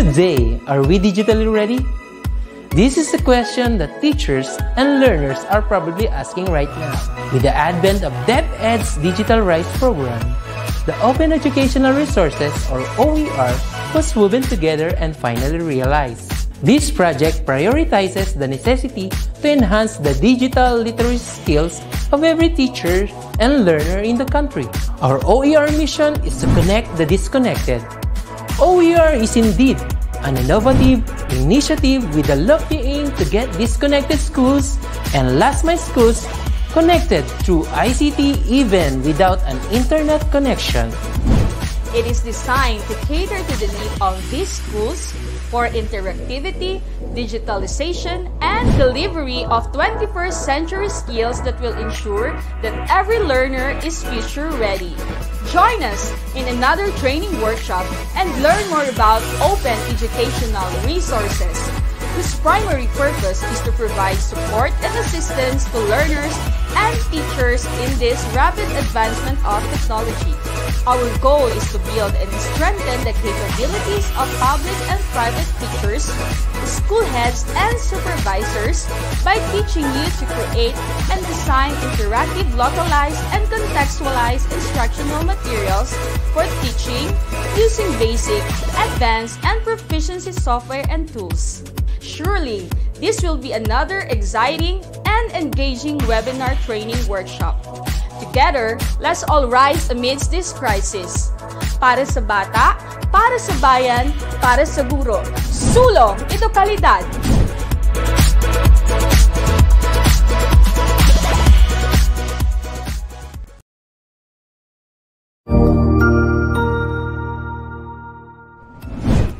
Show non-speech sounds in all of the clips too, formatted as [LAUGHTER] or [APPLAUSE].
Today, are we digitally ready? This is a question that teachers and learners are probably asking right now. With the advent of DepEd's Digital Rights Program, the Open Educational Resources or OER was woven together and finally realized. This project prioritizes the necessity to enhance the digital literacy skills of every teacher and learner in the country. Our OER mission is to connect the disconnected OER oh, is indeed an innovative initiative with a lofty aim to get disconnected schools and last mile schools connected through ICT even without an internet connection. It is designed to cater to the need of these schools for interactivity, digitalization, and delivery of 21st century skills that will ensure that every learner is future ready. Join us in another training workshop and learn more about open educational resources whose primary purpose is to provide support and assistance to learners and teachers in this rapid advancement of technology. Our goal is to build and strengthen the capabilities of public and private teachers, school heads, and supervisors by teaching you to create and design interactive, localized, and contextualized instructional materials for teaching using basic, advanced, and proficiency software and tools. Surely, this will be another exciting and engaging webinar training workshop. Together, let's all rise amidst this crisis. Para sa bata, para sa bayan, para sa guro. Sulong, ito kalidad!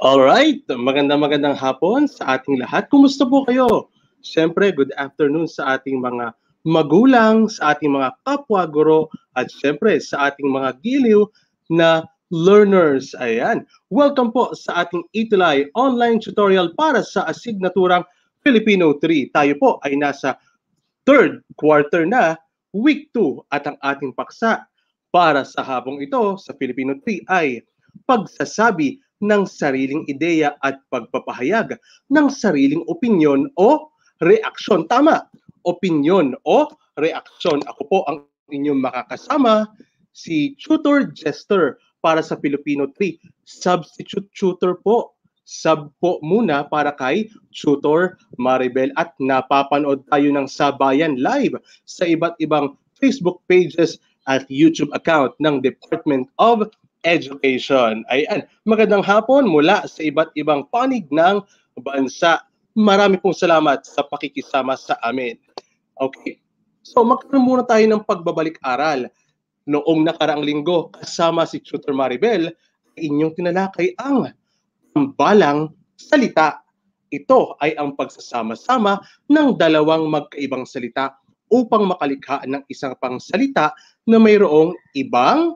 Alright, magandang magandang hapon sa ating lahat. Kumusta po kayo? Siyempre, good afternoon sa ating mga magulang, sa ating mga kapwa guro, at siyempre sa ating mga giliw na learners. Ayan. Welcome po sa ating Itulay online tutorial para sa asignaturang Filipino 3. Tayo po ay nasa third quarter na, week 2 at ang ating paksa para sa habong ito sa Filipino 3 ay pagsasabi ng sariling ideya at pagpapahayag ng sariling opinyon o reaksyon. Tama, opinyon o reaksyon. Ako po ang inyong makakasama, si Tutor Jester para sa Filipino 3. Substitute tutor po. Sub po muna para kay Tutor Maribel at napapanood tayo ng Sabayan Live sa iba't ibang Facebook pages at YouTube account ng Department of Education. Ayan, magandang hapon mula sa iba't ibang panig ng bansa. Marami pong salamat sa pakikisama sa amin. Okay, so magkaroon muna tayo ng pagbabalik-aral. Noong nakaraang linggo, kasama si Tutor Maribel, inyong tinalakay ang balang salita. Ito ay ang pagsasama-sama ng dalawang magkaibang salita upang makalikha ng isang pang salita na mayroong ibang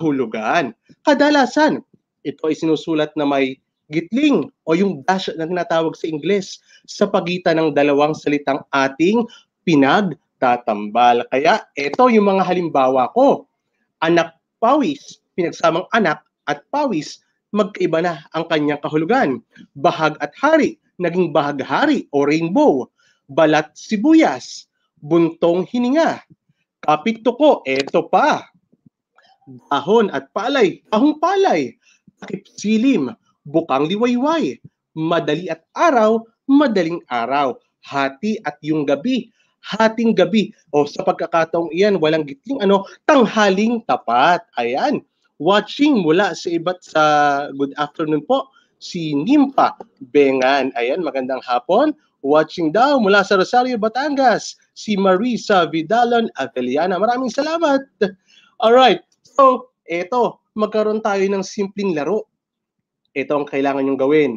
hulugan. Kadalasan, ito ay sinusulat na may gitling o yung dash na tinatawag sa Ingles sa pagitan ng dalawang salitang ating pinagtatambal. Kaya ito yung mga halimbawa ko. Anak pawis, pinagsamang anak at pawis, magkaiba na ang kanyang kahulugan. Bahag at hari, naging bahaghari o rainbow. Balat sibuyas, buntong hininga. Kapit tuko, eto pa dahon at palay, ahong palay, takip silim, bukang liwayway, madali at araw, madaling araw, hati at yung gabi, hating gabi. O sa pagkakataong iyan, walang giting ano, tanghaling tapat. Ayan. Watching mula sa iba't sa good afternoon po, si Nimpa Bengan. Ayan, magandang hapon. Watching daw mula sa Rosario, Batangas, si Marisa Vidalon Avellana. Maraming salamat. All right. So, eto, magkaroon tayo ng simpleng laro. Ito ang kailangan nyong gawin.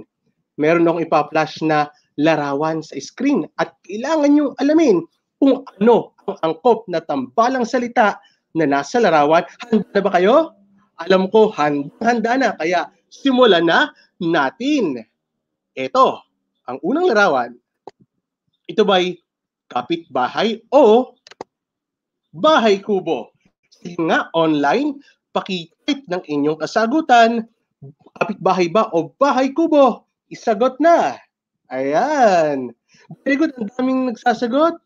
Meron akong ipa-flash na larawan sa screen at kailangan nyong alamin kung ano ang angkop na tambalang salita na nasa larawan. Handa na ba kayo? Alam ko, handa na. Kaya simulan na natin. Ito, ang unang larawan. Ito ba'y kapitbahay o bahay kubo? nga online, pakitype ng inyong kasagutan. Kapitbahay ba o bahay kubo? Isagot na. Ayan. Very good. Ang daming nagsasagot.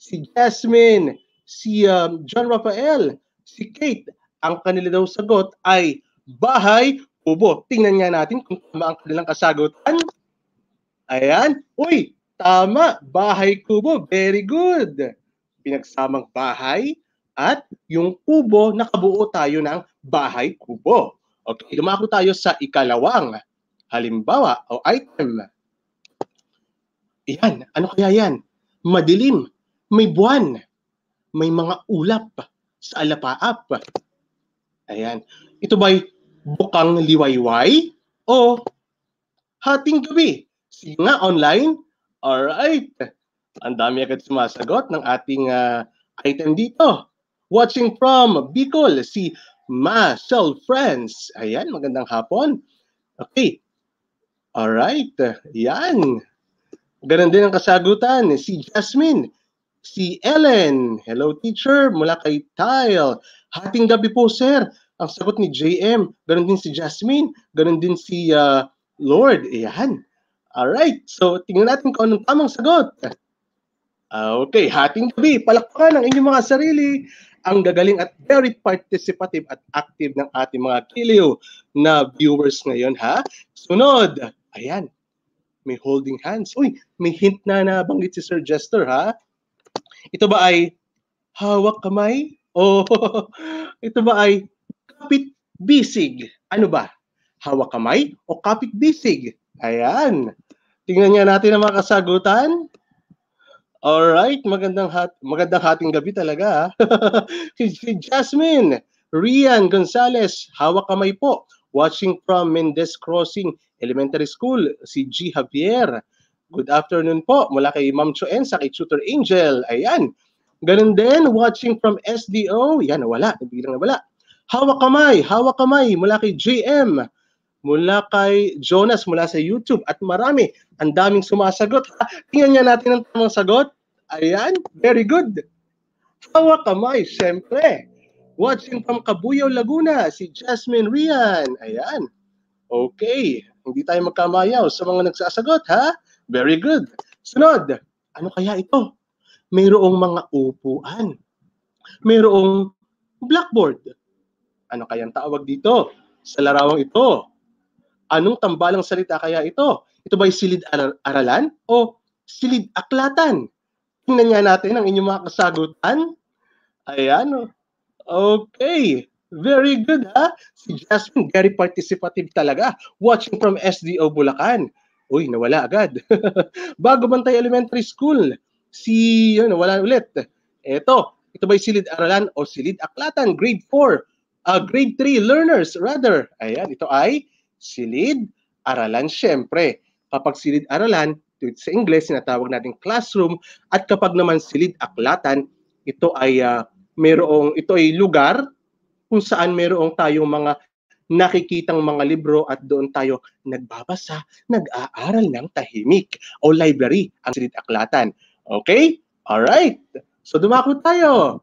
Si Jasmine, si um, John Rafael, si Kate. Ang kanila daw sagot ay bahay kubo. Tingnan nga natin kung tama ang kanilang kasagutan. Ayan. Uy, tama. Bahay kubo. Very good. Pinagsamang bahay, at yung kubo, nakabuo tayo ng bahay kubo. Okay, dumako tayo sa ikalawang halimbawa o item. Yan, ano kaya yan? Madilim, may buwan, may mga ulap sa alapaap. Ayan. Ito ba'y bukang liwayway o hating gabi? Singa online? right. Ang dami agad sumasagot ng ating uh, item dito. Watching from Bicol, si Ma Soul Friends. Ayan, magandang hapon. Okay. Alright, yan. Ganun din ang kasagutan. Si Jasmine, si Ellen. Hello teacher, mula kay Tile. Hating gabi po sir. Ang sagot ni JM, ganun din si Jasmine, ganun din si uh, Lord. Ayan. Alright, so tingnan natin kung anong tamang sagot. Uh, okay, hating gabi. Palakpakan ang inyong mga sarili ang gagaling at very participative at active ng ating mga kiliw na viewers ngayon ha. Sunod, ayan, may holding hands. Uy, may hint na nabanggit si Sir Jester ha. Ito ba ay hawak kamay? O oh, [LAUGHS] ito ba ay kapit bisig? Ano ba? Hawak kamay o kapit bisig? Ayan. Tingnan nga natin ang mga kasagutan. All right, magandang hat magandang hating gabi talaga. Ah. [LAUGHS] si Jasmine Rian Gonzales, hawak kamay po. Watching from Mendez Crossing Elementary School, si G. Javier. Good afternoon po mula kay Ma'am Chuen sa kay Tutor Angel. Ayan. Ganun din, watching from SDO. Yan, nawala. Biglang nawala. Hawak kamay, hawak kamay mula kay JM mula kay Jonas mula sa YouTube at marami. Ang daming sumasagot. Tingnan niya natin ang tamang sagot. Ayan, very good. Hawa kamay, syempre. Watching from Kabuyao, Laguna, si Jasmine Rian. Ayan. Okay, hindi tayo magkamayaw sa mga nagsasagot, ha? Very good. Sunod, ano kaya ito? Mayroong mga upuan. Mayroong blackboard. Ano kayang tawag dito? sa larawang ito. Anong tambalang salita kaya ito? Ito ba'y silid aralan o silid aklatan? Tingnan nga natin ang inyong mga kasagutan. Ayan. Oh. Okay. Very good, ha? Si Jasmine, very participative talaga. Watching from SDO Bulacan. Uy, nawala agad. [LAUGHS] Bago Bantay Elementary School. Si, yun, nawala ulit. Eto, ito ba'y silid aralan o silid aklatan? Grade 4. Uh, ah, grade 3 learners, rather. Ayan, ito ay silid, aralan syempre. Kapag silid-aralan, sa English, sinatawag natin classroom. At kapag naman silid-aklatan, ito ay uh, merong, ito ay lugar kung saan merong tayong mga nakikitang mga libro at doon tayo nagbabasa, nag-aaral ng tahimik o library ang silid-aklatan. Okay? All right. So dumako tayo.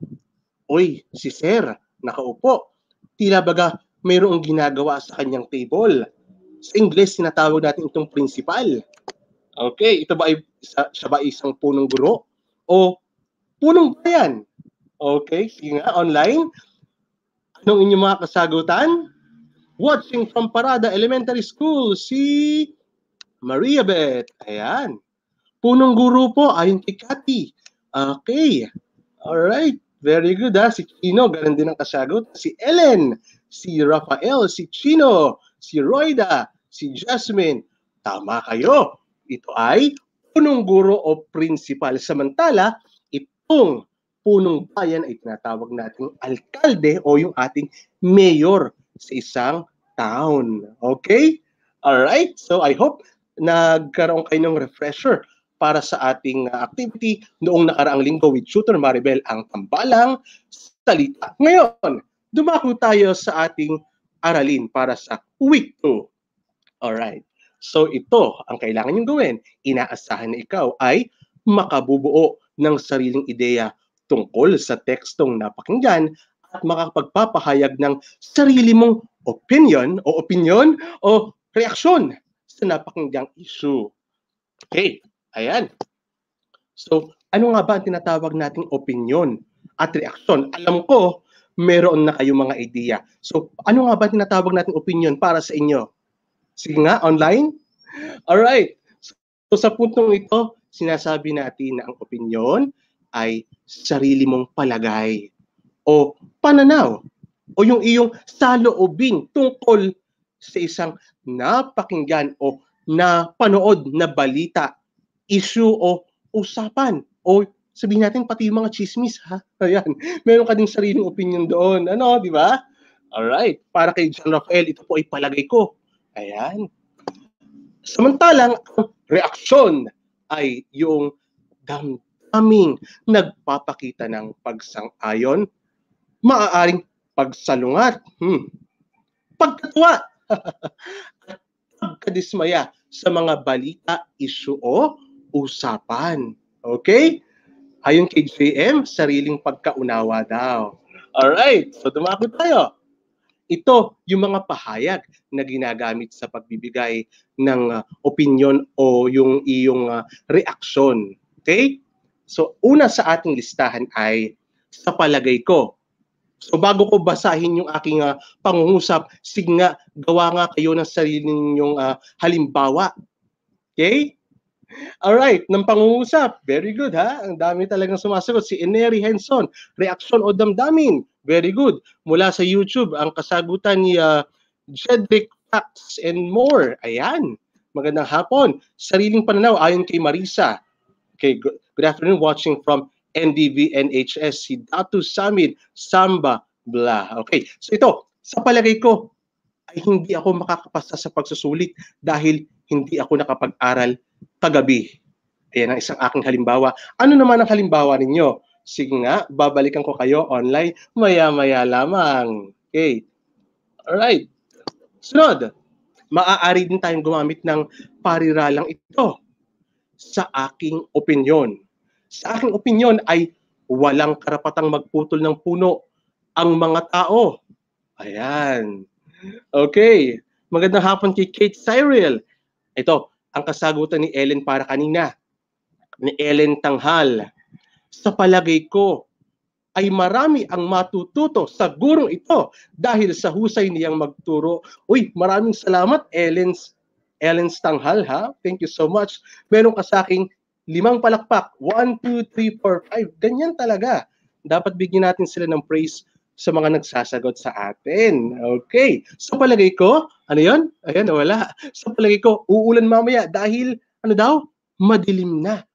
Uy, si Sir, nakaupo. Tila baga mayroong ginagawa sa kanyang table. Sa English, sinatawag natin itong principal. Okay, ito ba ay, siya ba isang punong guro? O punong bayan? Okay, sige nga, online. Anong inyong mga kasagutan? Watching from Parada Elementary School, si Maria Beth. Ayan. Punong guro po, ayon kay Cathy. Okay. right. Very good ha. Ah. Si Chino, ganun din ang kasagot. Si Ellen, si Rafael, si Chino, si Royda, si Jasmine. Tama kayo. Ito ay punong guro o principal. Samantala, itong punong bayan ay tinatawag nating alkalde o yung ating mayor sa isang town. Okay? All right. So I hope nagkaroon kayo ng refresher para sa ating uh, activity noong nakaraang linggo with Shooter Maribel ang tambalang salita. Ngayon, dumako tayo sa ating aralin para sa week 2. Alright. So ito ang kailangan niyong gawin. Inaasahan na ikaw ay makabubuo ng sariling ideya tungkol sa tekstong napakinggan at makapagpapahayag ng sarili mong opinion o opinion o reaksyon sa napakinggang issue. Okay, ayan. So, ano nga ba ang tinatawag nating opinion at reaksyon? Alam ko, meron na kayong mga idea. So, ano nga ba tinatawag natin opinion para sa inyo? Sige nga, online? All right. So, sa puntong ito, sinasabi natin na ang opinion ay sarili mong palagay o pananaw o yung iyong saloobin tungkol sa isang napakinggan o napanood na balita, issue o usapan o sabihin natin pati yung mga chismis ha. [LAUGHS] Ayan, meron ka ding sariling opinion doon. Ano, di ba? All right. para kay John Rafael, ito po ay palagay ko. Ayan. Samantalang, ang reaksyon ay yung damdaming nagpapakita ng pagsang-ayon, maaaring pagsalungat, hmm. pagkatuwa, [LAUGHS] pagkadismaya sa mga balita, isyu o usapan. Okay? Ayon kay JM, sariling pagkaunawa daw. Alright, so dumako tayo. Ito yung mga pahayag na ginagamit sa pagbibigay ng uh, opinion o yung iyong uh, reaksyon. Okay? So una sa ating listahan ay sa palagay ko. So bago ko basahin yung aking uh, pangungusap, sige nga, gawa nga kayo ng sariling yung uh, halimbawa. Okay? All right, ng pangungusap. Very good ha. Ang dami talagang sumasagot. Si Eneri Henson, Reaction o damdamin. Very good. Mula sa YouTube, ang kasagutan ni uh, Jedrick Facts and More. Ayan. Magandang hapon. Sariling pananaw ayon kay Marisa. Okay, good, afternoon watching from NDV NHS, si Datu Samid, Samba, Bla. Okay, so ito, sa palagay ko, ay hindi ako makakapasa sa pagsusulit dahil hindi ako nakapag-aral kagabi. Ayan ang isang aking halimbawa. Ano naman ang halimbawa ninyo? Sige nga, babalikan ko kayo online maya-maya lamang. Okay. Alright. Sunod. Maaari din tayong gumamit ng pariralang ito. Sa aking opinyon. Sa aking opinyon ay walang karapatang magputol ng puno ang mga tao. Ayan. Okay. Magandang hapon kay Kate Cyril. Ito, ang kasagutan ni Ellen para kanina, ni Ellen Tanghal. Sa palagay ko, ay marami ang matututo sa gurong ito dahil sa husay niyang magturo. Uy, maraming salamat Ellen, Ellen Tanghal ha. Thank you so much. Meron ka sa akin limang palakpak. 1, 2, 3, 4, 5. Ganyan talaga. Dapat bigyan natin sila ng praise sa mga nagsasagot sa atin. Okay. So palagay ko, ano yon? Ayan, wala. So palagay ko, uulan mamaya dahil, ano daw? Madilim na.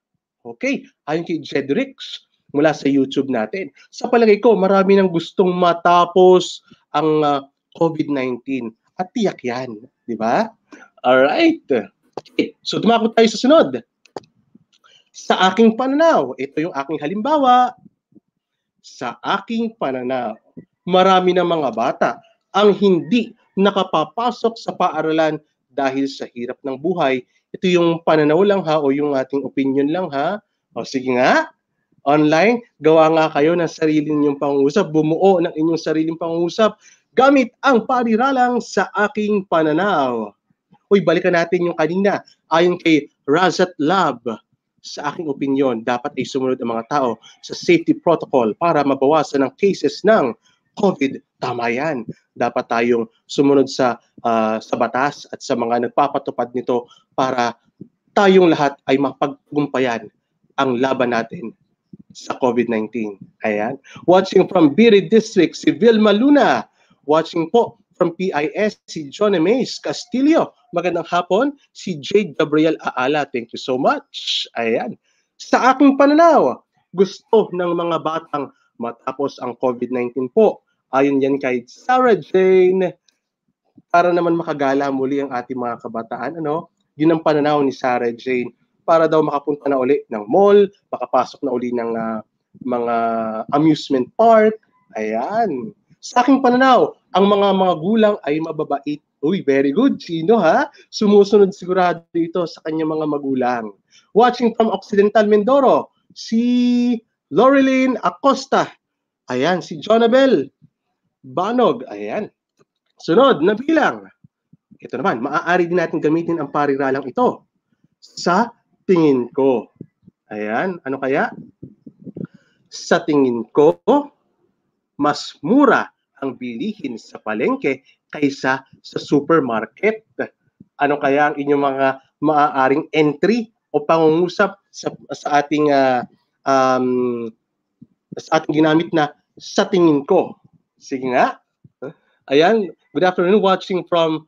Okay. Ayon kay Jedrix mula sa YouTube natin. Sa palagay ko, marami nang gustong matapos ang uh, ah, COVID-19. At tiyak yan. Di ba? Alright. Okay. So dumako tayo sa sunod. Sa aking pananaw, ito yung aking halimbawa, sa aking pananaw, marami na mga bata ang hindi nakapapasok sa paaralan dahil sa hirap ng buhay. Ito yung pananaw lang ha o yung ating opinion lang ha. O sige nga, online, gawa nga kayo ng sarili ninyong pangusap, bumuo ng inyong sariling pangusap gamit ang pariralang sa aking pananaw. Uy, balikan natin yung kanina ayon kay Razat Love sa aking opinion, dapat ay sumunod ang mga tao sa safety protocol para mabawasan ang cases ng COVID, tama yan. Dapat tayong sumunod sa uh, sa batas at sa mga nagpapatupad nito para tayong lahat ay mapagkumpayan ang laban natin sa COVID-19. Ayan. Watching from Biri District, si Vilma Luna. Watching po from PIS, si John Mays Castillo. Magandang hapon, si Jade Gabriel Aala. Thank you so much. Ayan. Sa aking pananaw, gusto ng mga batang matapos ang COVID-19 po. Ayon yan kay Sarah Jane, para naman makagala muli ang ating mga kabataan. Ano? Yun ang pananaw ni Sarah Jane para daw makapunta na uli ng mall, makapasok na uli ng uh, mga amusement park. Ayan. Sa aking pananaw, ang mga magulang ay mababait. Uy, very good, Sino ha? Sumusunod sigurado ito sa kanyang mga magulang. Watching from Occidental Mindoro, si Laureline Acosta. Ayan, si Jonabel Banog. Ayan. Sunod na bilang. Ito naman, maaari din natin gamitin ang pariralang ito sa tingin ko. Ayan, ano kaya? Sa tingin ko, mas mura ang bilihin sa palengke kaysa sa supermarket? Ano kaya ang inyong mga maaaring entry o pangungusap sa, sa ating uh, um, sa ating ginamit na sa tingin ko? Sige nga. Ayan, good afternoon watching from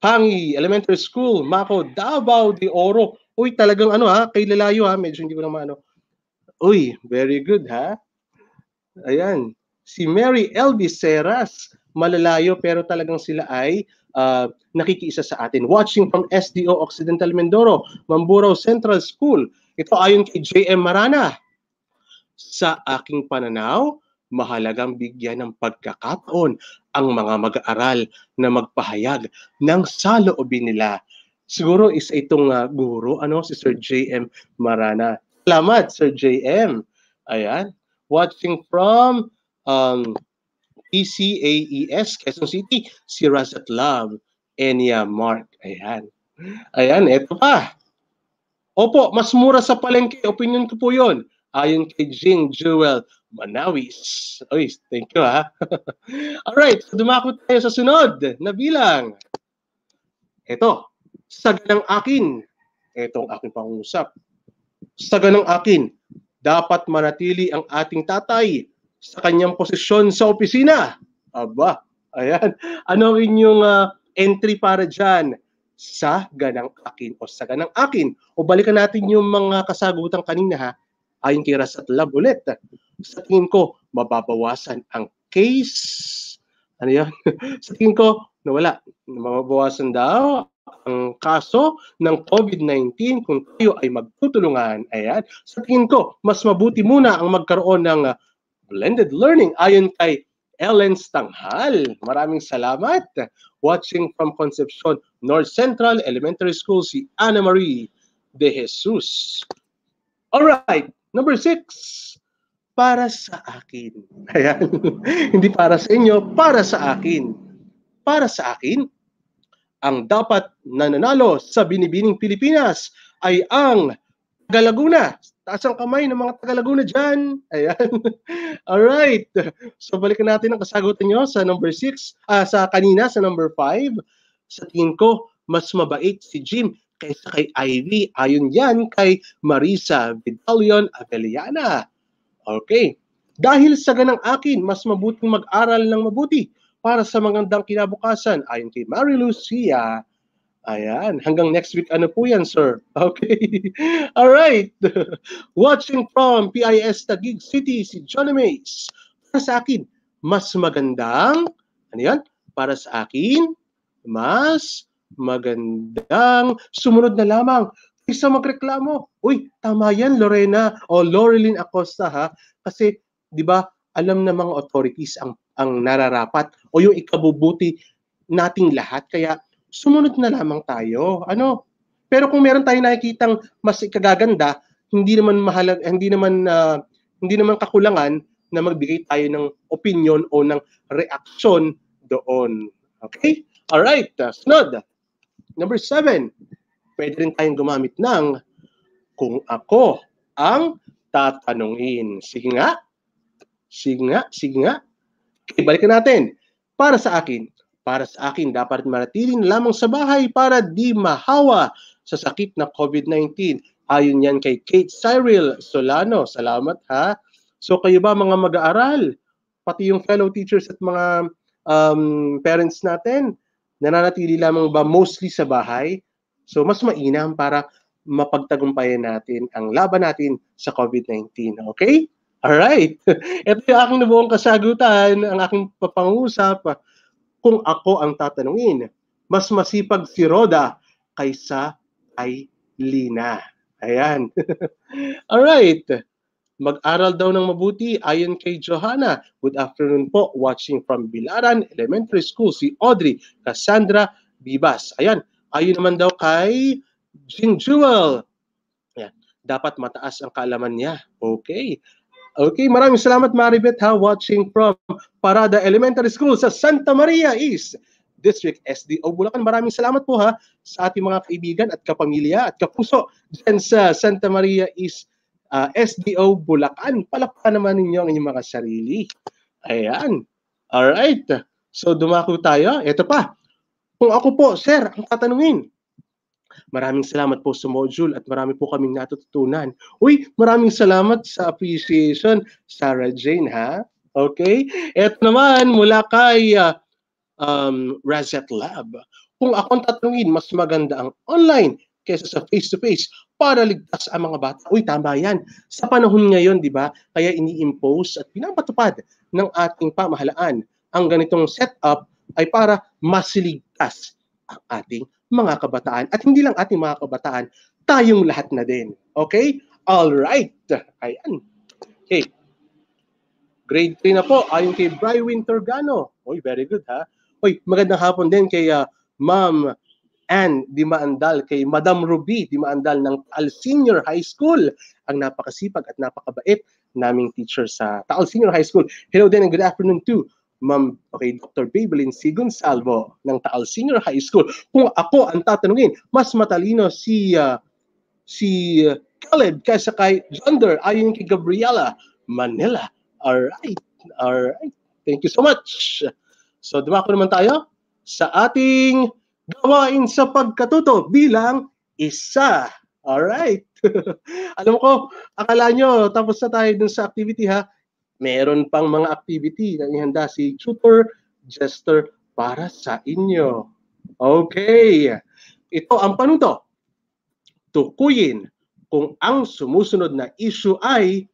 Pangi Elementary School, Mako, Davao de Oro. Uy, talagang ano ha, kay lalayo ha, medyo hindi ko naman ano. Uy, very good ha. Ayan si Mary L.B. Seras. Malalayo pero talagang sila ay uh, nakikiisa sa atin. Watching from SDO Occidental Mindoro, Mamburao Central School. Ito ayon kay J.M. Marana. Sa aking pananaw, mahalagang bigyan ng pagkakataon ang mga mag-aaral na magpahayag ng saloobin nila. Siguro is itong uh, ah, guro, ano, si Sir J.M. Marana. Salamat, Sir J.M. Ayan. Watching from um, PCAES, Quezon City, si Razat Love, Enya Mark. Ayan. Ayan, eto pa. Opo, mas mura sa palengke. Opinion ko po yon. Ayon kay Jing Jewel Manawis. Uy, thank you ha. [LAUGHS] Alright, so dumako tayo sa sunod na bilang. Ito, sa ganang akin. Ito ang aking pangusap. Sa ganang akin, dapat manatili ang ating tatay sa kanyang posisyon sa opisina. Aba, ayan. Ano ang inyong uh, entry para dyan? Sa ganang akin o sa ganang akin. O balikan natin yung mga kasagutan kanina ha, ayon kay at Labulet. Sa tingin ko, mababawasan ang case. Ano yun? [LAUGHS] sa tingin ko, nawala. Mababawasan daw ang kaso ng COVID-19 kung tayo ay magtutulungan. Ayan. Sa tingin ko, mas mabuti muna ang magkaroon ng uh, Blended Learning ayon kay Ellen Stanghal. Maraming salamat. Watching from Concepcion North Central Elementary School si Ana Marie De Jesus. All right, number six. Para sa akin. [LAUGHS] Ayan. Hindi para sa inyo, para sa akin. Para sa akin, ang dapat nananalo sa binibining Pilipinas ay ang Tagalaguna. Taas ang kamay ng mga Tagalaguna dyan. Ayan. [LAUGHS] right. So balikan natin ang kasagutan nyo sa number 6, uh, ah, sa kanina, sa number 5. Sa tingin ko, mas mabait si Jim kaysa kay Ivy. Ayon yan kay Marisa Vidalion Avellana. Okay. Dahil sa ganang akin, mas mabuting mag-aral ng mabuti para sa magandang kinabukasan ayon kay Mary Lucia Ayan. Hanggang next week, ano po yan, sir? [LAUGHS] Okay. All right. [LAUGHS] Watching from PIS Taguig City, si Johnny Mays. Para sa akin, mas magandang, ano yan? Para sa akin, mas magandang sumunod na lamang isa magreklamo. Uy, tama yan, Lorena o Lorelyn Acosta ha. Kasi, di ba, alam na mga authorities ang, ang nararapat o yung ikabubuti nating lahat. Kaya, sumunod na lamang tayo. Ano? Pero kung meron tayong nakikitang mas ikagaganda, hindi naman mahalag, hindi naman uh, hindi naman kakulangan na magbigay tayo ng opinion o ng reaction doon. Okay? All right, uh, sunod. Number seven, pwede rin tayong gumamit ng kung ako ang tatanungin. Sige nga. Sige nga, sige nga. Okay, balikan natin. Para sa akin, para sa akin, dapat manatili na lamang sa bahay para di mahawa sa sakit na COVID-19. Ayon yan kay Kate Cyril Solano. Salamat ha. So kayo ba mga mag-aaral, pati yung fellow teachers at mga um, parents natin, nananatili lamang ba mostly sa bahay? So mas mainam para mapagtagumpayan natin ang laban natin sa COVID-19. Okay? All right. [LAUGHS] Ito yung aking nabuong kasagutan, ang aking papangusap kung ako ang tatanungin, mas masipag si Roda kaysa kay Lina. Ayan. [LAUGHS] All right. Mag-aral daw ng mabuti ayon kay Johanna. Good afternoon po. Watching from Bilaran Elementary School si Audrey Cassandra Bibas. Ayan. Ayon naman daw kay Jing Jewel. Ayan. Dapat mataas ang kaalaman niya. Okay. Okay, maraming salamat Maribet ha, watching from Parada Elementary School sa Santa Maria East. District SDO Bulacan. Maraming salamat po ha sa ating mga kaibigan at kapamilya at kapuso dyan sa Santa Maria East uh, ah, SDO Bulacan. Palakpakan naman ninyo ang inyong mga sarili. Ayan. Alright. So dumako tayo. Ito pa. Kung ako po, sir, ang tatanungin, Maraming salamat po sa module at marami po kaming natututunan. Uy, maraming salamat sa appreciation, Sarah Jane, ha? Okay? Ito naman, mula kay uh, um, Reset Lab. Kung akong tatanungin, mas maganda ang online kaysa sa face-to-face -face para ligtas ang mga bata. Uy, tama yan. Sa panahon ngayon, di ba, kaya ini-impose at pinapatupad ng ating pamahalaan ang ganitong setup ay para masiligtas ang ating mga kabataan. At hindi lang ating mga kabataan, tayong lahat na din. Okay? All right. Ayan. Okay. Grade 3 na po, ayon kay Brywin Turgano. Oy, very good ha. Oy, magandang hapon din kay uh, Ma'am Ann Dimaandal, kay Madam Ruby Dimaandal ng Taal Senior High School, ang napakasipag at napakabait naming teacher sa Taal Senior High School. Hello din and good afternoon to Ma'am, okay, Dr. Babelin C. Gonsalvo ng Taal Senior High School. Kung ako ang tatanungin, mas matalino si uh, si uh, Caleb kaysa kay Jander ayon kay Gabriela Manila. All right. All right. Thank you so much. So, dumako naman tayo sa ating gawain sa pagkatuto bilang isa. All right. [LAUGHS] Alam ko, akala nyo, tapos na tayo dun sa activity ha meron pang mga activity na ihanda si tutor, jester para sa inyo. Okay. Ito ang panuto. Tukuyin kung ang sumusunod na issue ay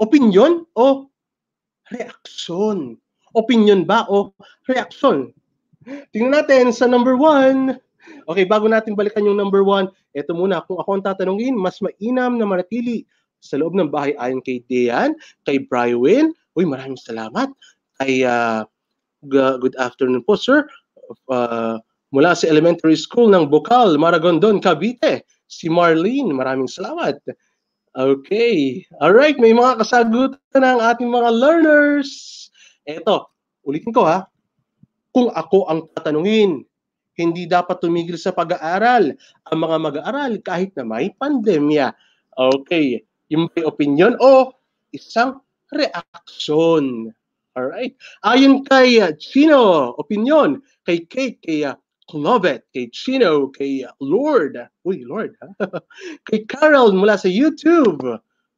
opinion o reaksyon. Opinion ba o reaksyon? Tingnan natin sa number one. Okay, bago natin balikan yung number one, ito muna, kung ako ang tatanungin, mas mainam na manatili sa loob ng bahay ayon kay Dean, kay Brywin. Uy, maraming salamat. Kay uh, ah, good afternoon po, sir. Uh, mula sa elementary school ng Bukal, Maragondon, Cavite. Si Marlene, maraming salamat. Okay. All right, may mga kasagutan na ang ating mga learners. Ito, ulitin ko ha. Kung ako ang tatanungin, hindi dapat tumigil sa pag-aaral ang mga mag-aaral kahit na may pandemya. Okay yung may opinion o isang reaction. Alright? Ayon kay Chino, opinion, kay Kate, kay uh, Clovet, kay Chino, kay Lord, uy, Lord, ha? [LAUGHS] kay Carol mula sa YouTube,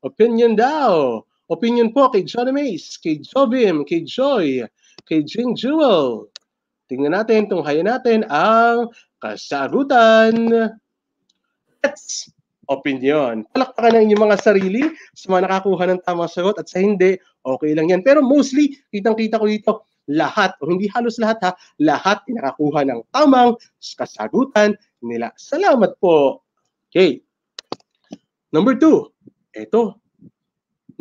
opinion daw. Opinion po kay John Mace, kay Jobim, kay Joy, kay Jing Jewel. Tingnan natin, tunghayan natin ang kasagutan. Let's opinion. Palakpakan ng inyong mga sarili sa mga nakakuha ng tamang sagot at sa hindi, okay lang yan. Pero mostly, kitang-kita ko dito, lahat, o hindi halos lahat ha, lahat nakakuha ng tamang kasagutan nila. Salamat po. Okay. Number two, eto,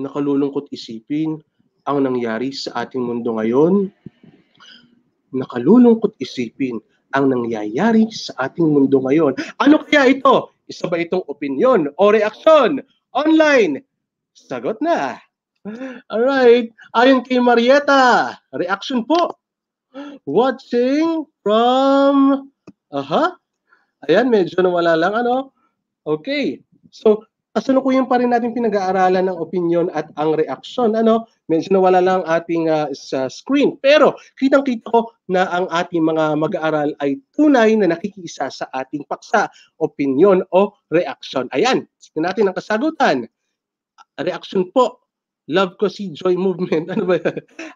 nakalulungkot isipin ang nangyari sa ating mundo ngayon. Nakalulungkot isipin ang nangyayari sa ating mundo ngayon. Ano kaya ito? Isa ba itong opinion o reaksyon? Online, sagot na. Alright, ayon kay Marieta, reaction po. Watching from, aha, uh-huh. ayan, medyo nawala lang, ano? Okay, so kasalukuyan pa rin natin pinag-aaralan ng opinion at ang reaksyon. Ano, medyo nawala lang ating uh, sa screen. Pero kitang-kita ko na ang ating mga mag-aaral ay tunay na nakikisa sa ating paksa, opinion o reaksyon. Ayan, tignan natin ang kasagutan. Reaksyon po. Love ko si Joy Movement. [LAUGHS] Ano ba?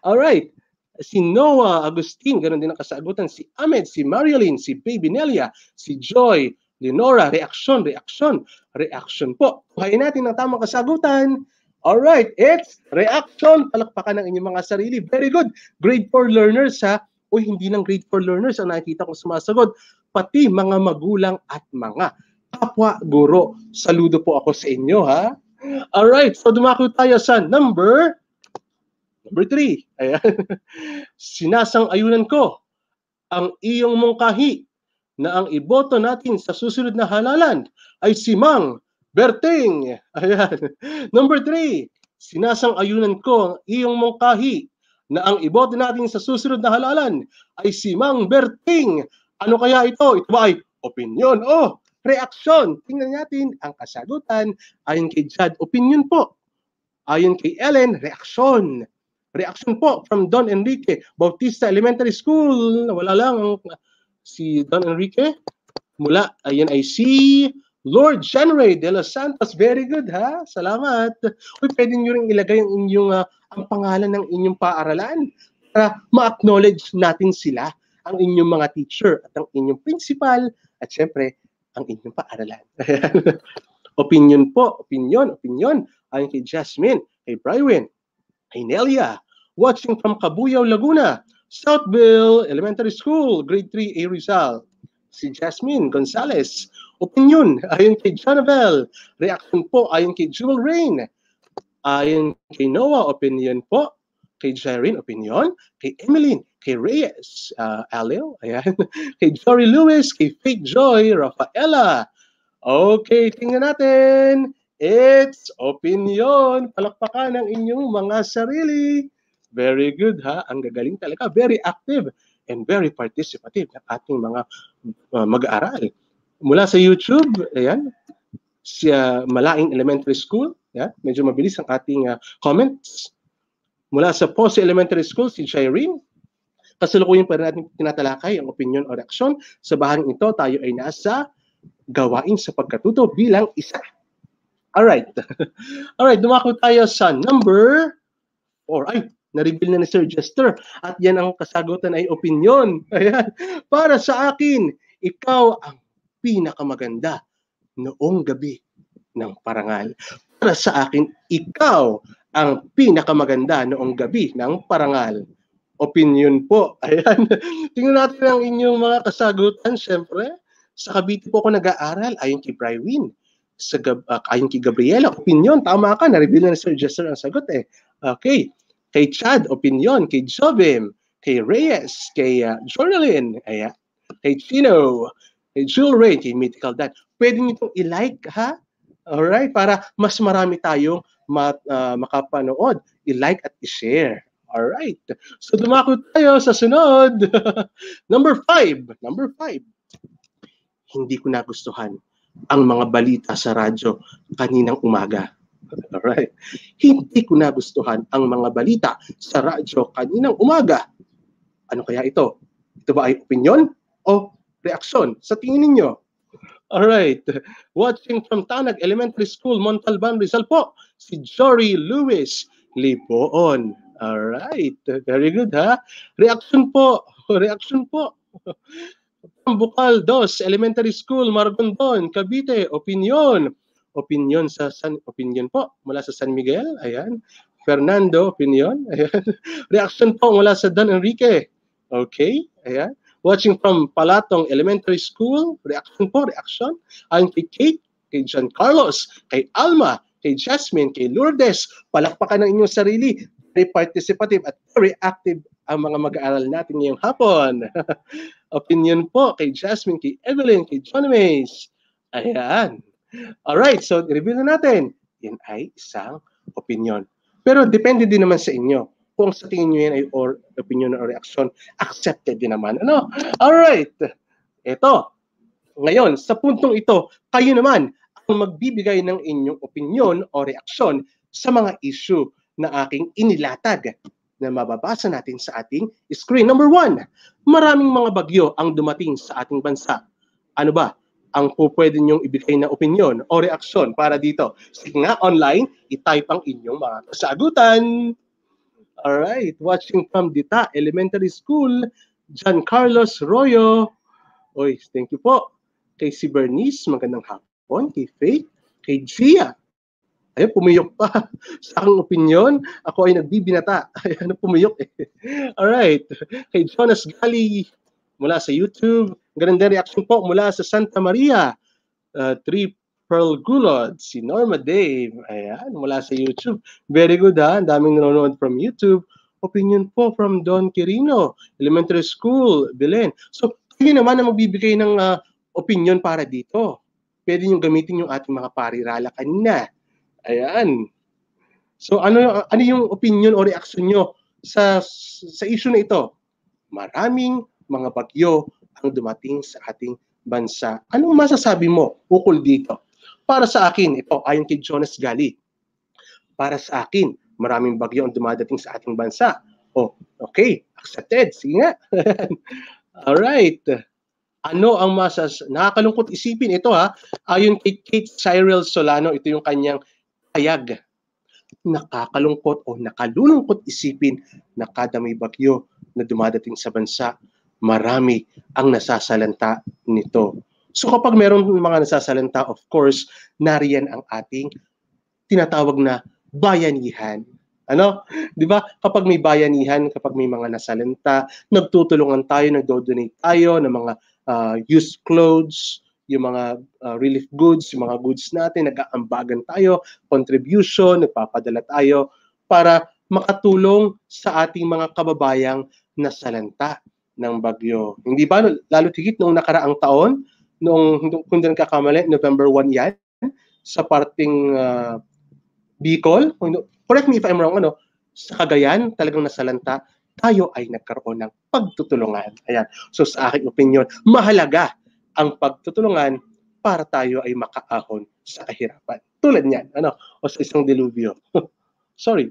All right. Si Noah Agustin, ganun din ang kasagutan. Si Ahmed, si Marilyn, si Baby Nelia, si Joy, Lenora, reaksyon, reaksyon, reaksyon po. Kuhain natin ang tamang kasagutan. All right, it's reaction. Palakpakan ng inyong mga sarili. Very good. Grade 4 learners ha. O hindi lang grade 4 learners ang nakikita ko sumasagot. Pati mga magulang at mga kapwa guro. Saludo po ako sa inyo ha. All right, so dumako tayo sa number number 3. Ayan. [LAUGHS] Sinasang ayunan ko ang iyong mungkahi na ang iboto natin sa susunod na halalan ay si Mang Berting. [LAUGHS] Ayan. Number three, sinasang-ayunan ko ang iyong mungkahi na ang iboto natin sa susunod na halalan ay si Mang Berting. Ano kaya ito? Ito ba ay opinion o oh, reaksyon? Tingnan natin ang kasagutan ayon kay Jad. Opinion po. Ayon kay Ellen, reaksyon. Reaksyon po from Don Enrique Bautista Elementary School. Wala lang ang si Don Enrique. Mula, ayan ay si Lord January de los Santos. Very good ha. Salamat. Uy, pwede niyo ring ilagay yung inyong uh, ang pangalan ng inyong paaralan para ma-acknowledge natin sila, ang inyong mga teacher at ang inyong principal at siyempre ang inyong paaralan. [LAUGHS] opinion po, opinion, opinion. Ay kay Jasmine, kay Brywin, kay Nelia, watching from Kabuyao, Laguna. Southville Elementary School, Grade 3 A Rizal. Si Jasmine Gonzalez, opinion ayon kay Jonabel. Reaction po ayon kay Jewel Rain. Ayon kay Noah, opinion po. Kay Jairin, opinion. Kay Emeline, kay Reyes, uh, Alil, [LAUGHS] ayan. kay Jory Lewis, kay Faith Joy, Rafaela. Okay, tingnan natin. It's opinion. Palakpakan ang inyong mga sarili. Very good ha, ang gagaling talaga. Very active and very participative ng ating mga uh, mag-aaral. Mula sa YouTube, ayan, si uh, Malaing Elementary School, yeah, medyo mabilis ang ating uh, comments. Mula sa Pose Elementary School, si Shireen, kasalukuyan pa rin natin tinatalakay ang opinion o reaksyon. Sa bahang ito, tayo ay nasa gawain sa pagkatuto bilang isa. Alright. [LAUGHS] Alright, dumako tayo sa number 4. Ay, na-reveal na ni Sir Jester. At yan ang kasagutan ay opinion. [LAUGHS] Ayan. Para sa akin, ikaw ang pinakamaganda noong gabi ng parangal. Para sa akin, ikaw ang pinakamaganda noong gabi ng parangal. Opinion po. [LAUGHS] Ayan. Tingnan natin ang inyong mga kasagutan, syempre. Sa Cavite po ako nag-aaral, ayon kay Brywin. Sa, uh, ayon kay Gabriela, opinion, tama ka, na-reveal na ni Sir Jester ang sagot eh. Okay kay Chad Opinion, kay Jobim, kay Reyes, kay uh, Jornalyn, kay, uh, kay Chino, kay Jewel Ray, kay Mythical Dad. Pwede nyo itong i-like, ha? Alright? Para mas marami tayong mat, uh, makapanood. I-like at i-share. Alright. So dumako tayo sa sunod. [LAUGHS] number five. Number five. Hindi ko nagustuhan ang mga balita sa radyo kaninang umaga. [LAUGHS] Alright. Hindi ko nagustuhan ang mga balita sa radyo kaninang umaga. Ano kaya ito? Ito ba ay opinion o reaksyon? Sa tingin ninyo? Alright. Watching from Tanag Elementary School, Montalban, Rizal po, si Jory Lewis Lipoon. Alright. Very good, ha? Reaction po. [LAUGHS] Reaction po. Bukal 2, Elementary School, Margondon, Cavite, Opinion opinion sa San opinion po mula sa San Miguel, ayan. Fernando opinion, [LAUGHS] ayan. Reaction po mula sa Don Enrique. Okay, ayan. Watching from Palatong Elementary School, reaction po, reaction. Ayon kay Kate, kay John Carlos, kay Alma, kay Jasmine, kay Lourdes, palakpakan ng inyong sarili. Very participative at very active ang mga mag-aaral natin ngayong hapon. [LAUGHS] Opinion po kay Jasmine, kay Evelyn, kay John Mays. Ayan. Alright, so i review na natin. Yan ay isang opinion. Pero depende din naman sa inyo kung sa tingin nyo yan ay or opinion or reaction, accepted din naman. Ano? Alright. Ito. Ngayon, sa puntong ito, kayo naman ang magbibigay ng inyong opinion o reaksyon sa mga issue na aking inilatag na mababasa natin sa ating screen. Number one, maraming mga bagyo ang dumating sa ating bansa. Ano ba? ang po pwede niyong ibigay na opinion o reaksyon para dito. Sige nga, online, itype ang inyong mga kasagutan. Alright, watching from Dita Elementary School, John Carlos Royo. Oy, thank you po. Kay si Bernice, magandang hapon. Kay Faith, kay Gia. Ayun, pumiyok pa [LAUGHS] sa ang opinion. Ako ay nagbibinata. [LAUGHS] Ayun, pumiyok eh. Alright. Kay Jonas Galli, mula sa YouTube. Ganda reaction po mula sa Santa Maria. Uh, three Pearl Gulod, si Norma Dave. Ayan, mula sa YouTube. Very good ha, ang daming nanonood from YouTube. Opinion po from Don Quirino, Elementary School, Belen. So, kayo naman na magbibigay ng uh, opinion para dito. Pwede niyong gamitin yung ating mga parirala kanina. Ayan. So, ano, ano yung opinion o reaction nyo sa, sa issue na ito? Maraming mga bagyo ang dumating sa ating bansa. Anong masasabi mo ukol dito? Para sa akin, ito ayon kay Jonas Gali. Para sa akin, maraming bagyo ang dumadating sa ating bansa. Oh, okay, accepted. Sige nga. [LAUGHS] All right. Ano ang masas... Nakakalungkot isipin ito ha. Ayon kay Kate Cyril Solano, ito yung kanyang tayag nakakalungkot o nakalulungkot isipin na kada may bagyo na dumadating sa bansa marami ang nasasalanta nito. So kapag meron mga nasasalanta, of course, nariyan ang ating tinatawag na bayanihan. Ano? 'Di ba? Kapag may bayanihan, kapag may mga nasalanta, nagtutulungan tayo, nagdo-donate tayo ng mga uh, used clothes, yung mga uh, relief goods, yung mga goods natin, nag-aambagan tayo, contribution, nagpapadala tayo para makatulong sa ating mga kababayang nasalanta ng bagyo. Hindi ba lalo tigit noong nakaraang taon, noong, kung din kakamali, November 1 yan, sa parting uh, Bicol, correct me if I'm wrong, ano, sa Cagayan, talagang nasalanta, tayo ay nagkaroon ng pagtutulungan. Ayan. So sa aking opinion, mahalaga ang pagtutulungan para tayo ay makaahon sa kahirapan. Tulad niyan, ano, o sa isang diluvio. [LAUGHS] Sorry.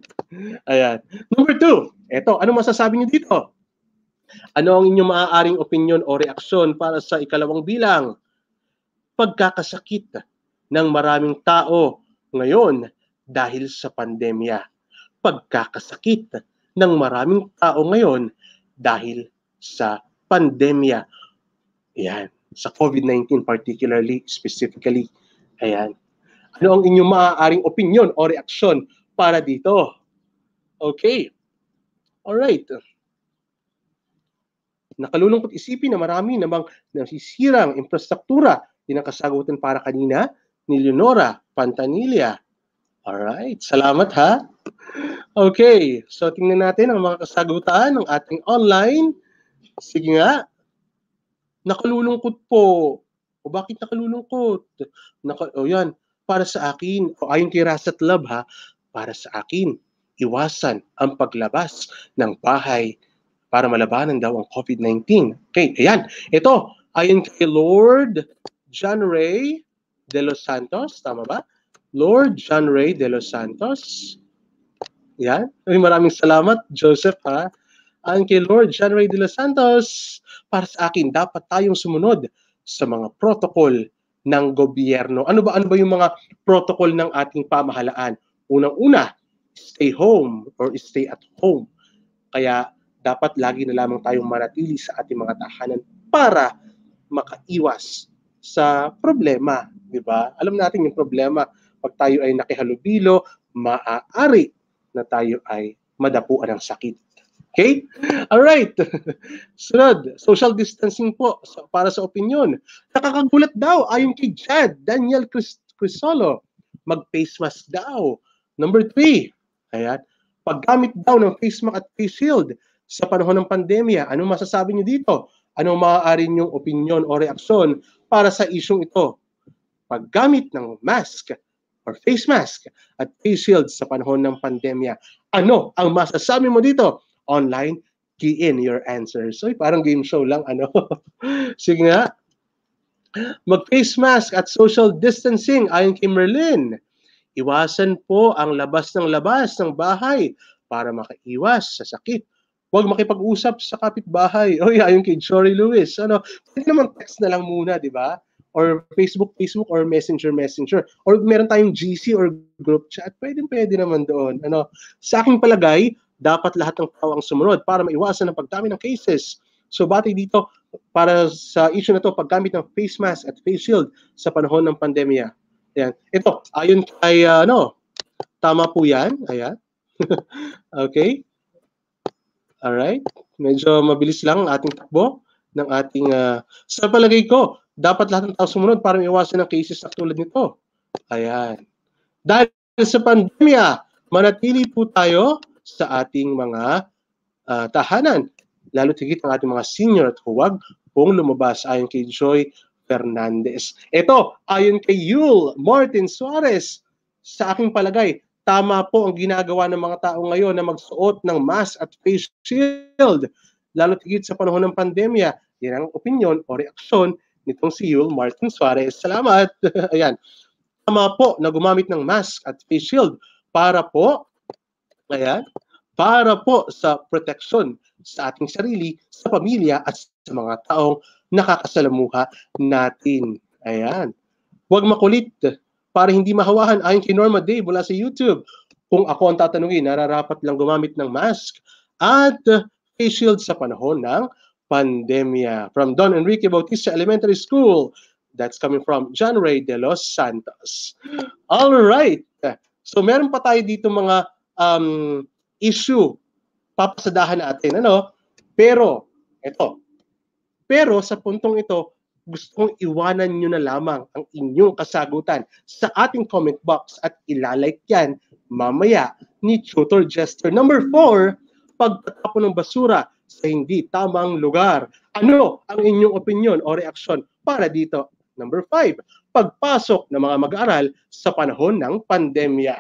Ayan. Number two, eto, ano masasabi niyo dito? Ano ang inyong maaaring opinion o reaksyon para sa ikalawang bilang? Pagkakasakit ng maraming tao ngayon dahil sa pandemya. Pagkakasakit ng maraming tao ngayon dahil sa pandemya. Yan, sa COVID-19 particularly, specifically. Ayan. Ano ang inyong maaaring opinion o reaksyon para dito? Okay. All right. Nakalulungkot isipin na marami namang nasisirang infrastruktura din para kanina ni Leonora Pantanilla. Alright, salamat ha. Okay, so tingnan natin ang mga kasagutan ng ating online. Sige nga. Nakalulungkot po. O bakit nakalulungkot? Naka, o yan, para sa akin, o ayon kay Rasat Love ha, para sa akin, iwasan ang paglabas ng bahay para malabanan daw ang COVID-19. Okay, ayan. Ito, ayon kay Lord John Ray de los Santos, tama ba? Lord John Ray de los Santos. Yan. Ay, maraming salamat, Joseph, ha? Ayon kay Lord John Ray de los Santos, para sa akin, dapat tayong sumunod sa mga protocol ng gobyerno. Ano ba ano ba yung mga protocol ng ating pamahalaan? Unang-una, stay home or stay at home. Kaya dapat lagi na lamang tayong manatili sa ating mga tahanan para makaiwas sa problema, di ba? Alam natin yung problema, pag tayo ay nakihalubilo, maaari na tayo ay madapuan ng sakit. Okay? All right. [LAUGHS] Sunod, social distancing po so, para sa opinion. Nakakagulat daw ayon kay Chad Daniel Crist Crisolo. Mag-face mask daw. Number three, ayan, paggamit daw ng face mask at face shield sa panahon ng pandemya. Ano masasabi niyo dito? Ano maaari niyong opinion o reaksyon para sa isyong ito? Paggamit ng mask or face mask at face shield sa panahon ng pandemya. Ano ang masasabi mo dito? Online, key in your answers. So, parang game show lang. Ano? [LAUGHS] Sige nga. Mag-face mask at social distancing ayon kay Merlin. Iwasan po ang labas ng labas ng bahay para makaiwas sa sakit Huwag makipag-usap sa kapitbahay. [LAUGHS] Oh, yeah, yung kid. Sorry, Luis. Ano, pwede naman text na lang muna, di ba? Or Facebook, Facebook, or Messenger, Messenger. Or meron tayong GC or group chat. Pwede, pwede naman doon. Ano, sa aking palagay, dapat lahat ng tao ang sumunod para maiwasan ang pagdami ng cases. So batay dito, para sa issue na to, paggamit ng face mask at face shield sa panahon ng pandemya. Ayan. Ito, ayon kay, ano, tama po yan. Ayan. [LAUGHS] okay. Alright? Medyo mabilis lang ating takbo ng ating... Uh, sa palagay ko, dapat lahat ng tao sumunod para iwasan ang cases na tulad nito. Ayan. Dahil sa pandemya, manatili po tayo sa ating mga uh, tahanan. Lalo tigit ang ating mga senior at huwag kung lumabas ayon kay Joy Fernandez. Ito, ayon kay Yul Martin Suarez, sa aking palagay, Tama po ang ginagawa ng mga tao ngayon na magsuot ng mask at face shield, lalo't higit sa panahon ng pandemya. Yan ang opinion o reaksyon nitong si Yul Martin Suarez. Salamat! [LAUGHS] Ayan. Tama po na gumamit ng mask at face shield para po, ayan, para po sa protection sa ating sarili, sa pamilya at sa mga taong nakakasalamuha natin. Ayan. Huwag makulit para hindi mahawahan ayon kay Norma Day mula sa YouTube. Kung ako ang tatanungin, nararapat lang gumamit ng mask at face shield sa panahon ng pandemya. From Don Enrique Bautista Elementary School, that's coming from January de los Santos. All right. So meron pa tayo dito mga um, issue papasadahan natin ano pero ito pero sa puntong ito gustong iwanan nyo na lamang ang inyong kasagutan sa ating comment box at ilalike yan mamaya ni Tutor Jester. Number four, pagtatapon ng basura sa hindi tamang lugar. Ano ang inyong opinion o reaksyon para dito? Number five, pagpasok ng mga mag-aaral sa panahon ng pandemya.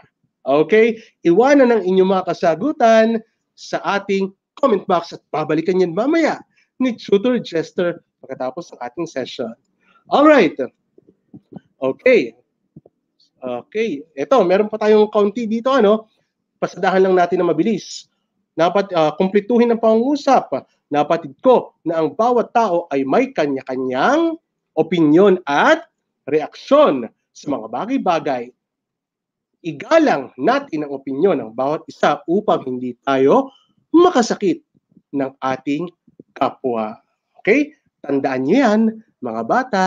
Okay? Iwanan ang inyong mga kasagutan sa ating comment box at babalikan yan mamaya ni Tutor Jester pagkatapos ng ating session. All right. Okay. Okay. Ito, meron pa tayong county dito, ano? Pasadahan lang natin na mabilis. Dapat uh, kumpletuhin ang pangungusap. Napatid ko na ang bawat tao ay may kanya-kanyang opinion at reaksyon sa mga bagay-bagay. Igalang natin ang opinion ng bawat isa upang hindi tayo makasakit ng ating kapwa. Okay? Tandaan niyo yan, mga bata,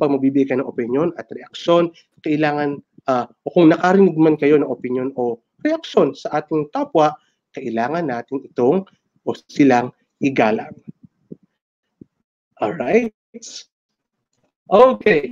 pag magbibigay kayo ng opinion at reaksyon, kailangan, uh, o kung nakarinig man kayo ng opinion o reaksyon sa ating tapwa, kailangan natin itong o silang igalang. Alright? Okay.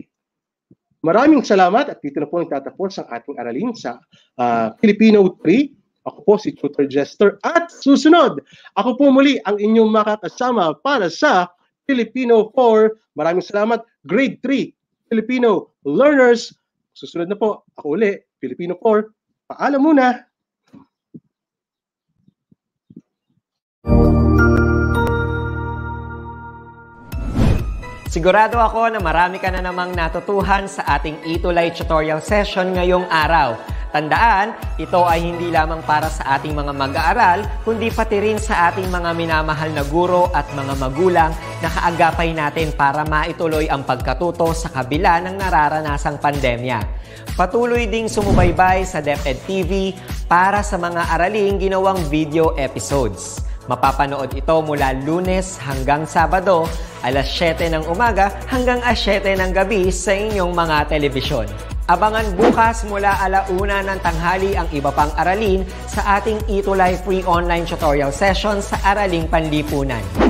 Maraming salamat at dito na po nagtatapos ang ating aralin sa uh, Filipino 3. Ako po si Tutor Jester at susunod, ako po muli ang inyong makakasama para sa Filipino 4. Maraming salamat. Grade 3, Filipino learners. Susunod na po, ako uli, Filipino 4. Paalam muna! Sigurado ako na marami ka na namang natutuhan sa ating Itulay tutorial session ngayong araw. Tandaan, ito ay hindi lamang para sa ating mga mag-aaral, kundi pati rin sa ating mga minamahal na guro at mga magulang nakaagapay natin para maituloy ang pagkatuto sa kabila ng nararanasang pandemya. Patuloy ding sumubaybay sa DepEd TV para sa mga araling ginawang video episodes. Mapapanood ito mula lunes hanggang Sabado, alas 7 ng umaga hanggang alas 7 ng gabi sa inyong mga telebisyon. Abangan bukas mula alauna ng tanghali ang iba pang aralin sa ating Itulay Free Online Tutorial Session sa Araling Panlipunan